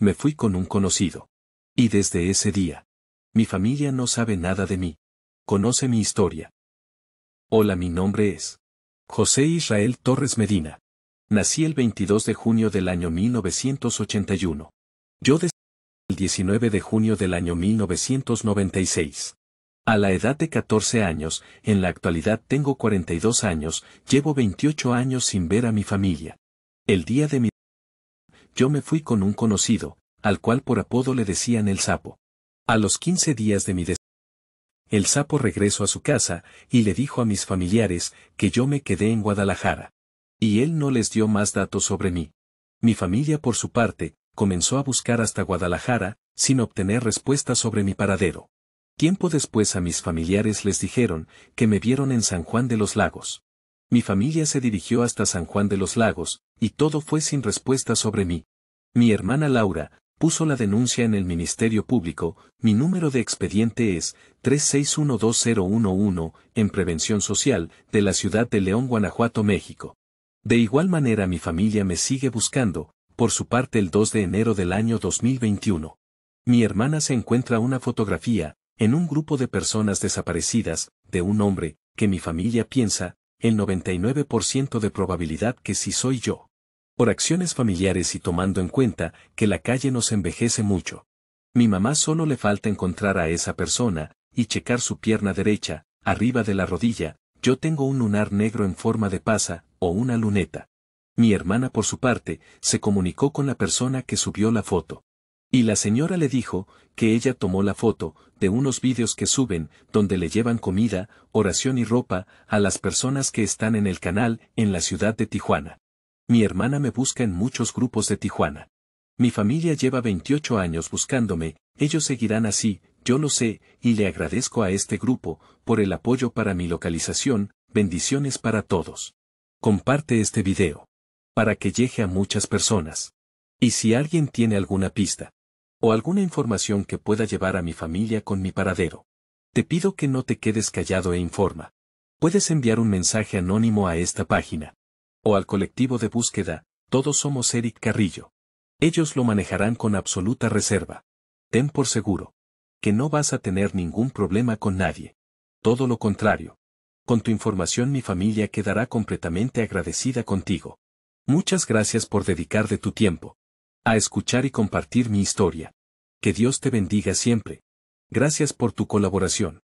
me fui con un conocido. Y desde ese día, mi familia no sabe nada de mí. Conoce mi historia. Hola, mi nombre es José Israel Torres Medina. Nací el 22 de junio del año 1981. Yo desde el 19 de junio del año 1996. A la edad de 14 años, en la actualidad tengo 42 años, llevo 28 años sin ver a mi familia. El día de mi yo me fui con un conocido, al cual por apodo le decían el sapo. A los quince días de mi des el sapo regresó a su casa y le dijo a mis familiares que yo me quedé en Guadalajara. Y él no les dio más datos sobre mí. Mi familia por su parte, comenzó a buscar hasta Guadalajara, sin obtener respuesta sobre mi paradero. Tiempo después a mis familiares les dijeron que me vieron en San Juan de los Lagos. Mi familia se dirigió hasta San Juan de los Lagos, y todo fue sin respuesta sobre mí. Mi hermana Laura, puso la denuncia en el Ministerio Público, mi número de expediente es 3612011, en Prevención Social, de la ciudad de León, Guanajuato, México. De igual manera mi familia me sigue buscando, por su parte el 2 de enero del año 2021. Mi hermana se encuentra una fotografía, en un grupo de personas desaparecidas, de un hombre, que mi familia piensa, el 99% de probabilidad que sí soy yo. Por acciones familiares y tomando en cuenta que la calle nos envejece mucho. Mi mamá solo le falta encontrar a esa persona, y checar su pierna derecha, arriba de la rodilla, yo tengo un lunar negro en forma de pasa, o una luneta. Mi hermana por su parte, se comunicó con la persona que subió la foto. Y la señora le dijo, que ella tomó la foto, de unos vídeos que suben, donde le llevan comida, oración y ropa, a las personas que están en el canal, en la ciudad de Tijuana. Mi hermana me busca en muchos grupos de Tijuana. Mi familia lleva 28 años buscándome, ellos seguirán así, yo lo sé, y le agradezco a este grupo, por el apoyo para mi localización, bendiciones para todos. Comparte este video. Para que llegue a muchas personas. Y si alguien tiene alguna pista, o alguna información que pueda llevar a mi familia con mi paradero. Te pido que no te quedes callado e informa. Puedes enviar un mensaje anónimo a esta página. O al colectivo de búsqueda, todos somos Eric Carrillo. Ellos lo manejarán con absoluta reserva. Ten por seguro. Que no vas a tener ningún problema con nadie. Todo lo contrario. Con tu información mi familia quedará completamente agradecida contigo. Muchas gracias por dedicar de tu tiempo. A escuchar y compartir mi historia. Que Dios te bendiga siempre. Gracias por tu colaboración.